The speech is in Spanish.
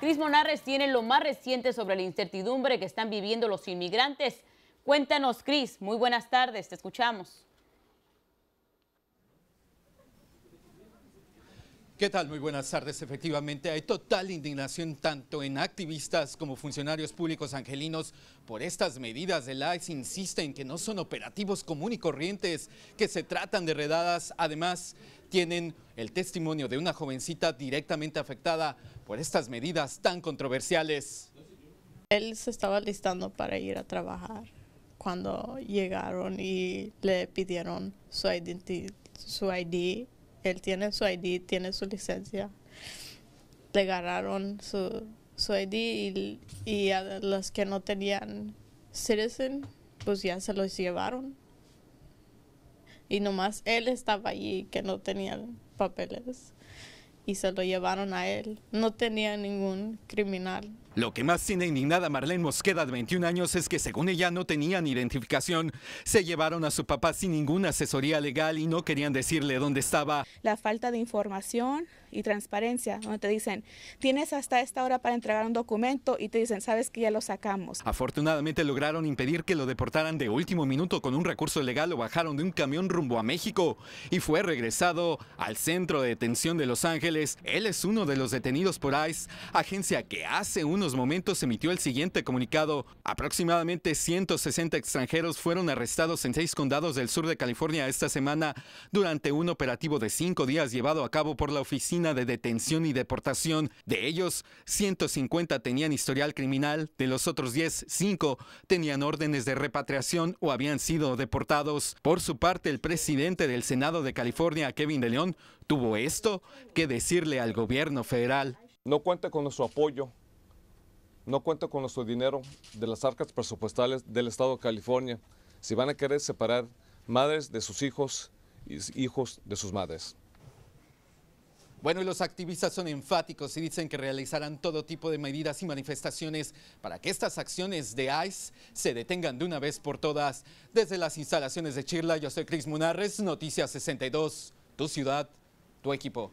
Cris Monarres tiene lo más reciente sobre la incertidumbre que están viviendo los inmigrantes. Cuéntanos, Cris. Muy buenas tardes, te escuchamos. ¿Qué tal? Muy buenas tardes. Efectivamente, hay total indignación tanto en activistas como funcionarios públicos angelinos por estas medidas. El AIS insisten que no son operativos comunes y corrientes, que se tratan de redadas. Además, tienen el testimonio de una jovencita directamente afectada por estas medidas tan controversiales. Él se estaba listando para ir a trabajar cuando llegaron y le pidieron su, su ID él tiene su ID, tiene su licencia. Le agarraron su, ID y, y a los que no tenían citizen, pues ya se los llevaron. Y nomás él estaba allí que no tenía papeles. Y se lo llevaron a él. No tenía ningún criminal lo que más tiene indignada Marlene Mosqueda, de 21 años, es que según ella no tenían identificación. Se llevaron a su papá sin ninguna asesoría legal y no querían decirle dónde estaba. La falta de información y transparencia, donde te dicen, tienes hasta esta hora para entregar un documento y te dicen, sabes que ya lo sacamos. Afortunadamente lograron impedir que lo deportaran de último minuto con un recurso legal, o bajaron de un camión rumbo a México y fue regresado al centro de detención de Los Ángeles. Él es uno de los detenidos por ICE, agencia que hace unos momentos emitió el siguiente comunicado. Aproximadamente 160 extranjeros fueron arrestados en seis condados del sur de California esta semana durante un operativo de cinco días llevado a cabo por la Oficina de Detención y Deportación. De ellos, 150 tenían historial criminal, de los otros 10, 5 tenían órdenes de repatriación o habían sido deportados. Por su parte, el presidente del Senado de California, Kevin de León, tuvo esto que decirle al gobierno federal. No cuenta con nuestro apoyo no cuenta con nuestro dinero de las arcas presupuestales del Estado de California si van a querer separar madres de sus hijos y hijos de sus madres. Bueno, y los activistas son enfáticos y dicen que realizarán todo tipo de medidas y manifestaciones para que estas acciones de ICE se detengan de una vez por todas. Desde las instalaciones de Chirla, yo soy Cris Munarres, Noticias 62, tu ciudad, tu equipo.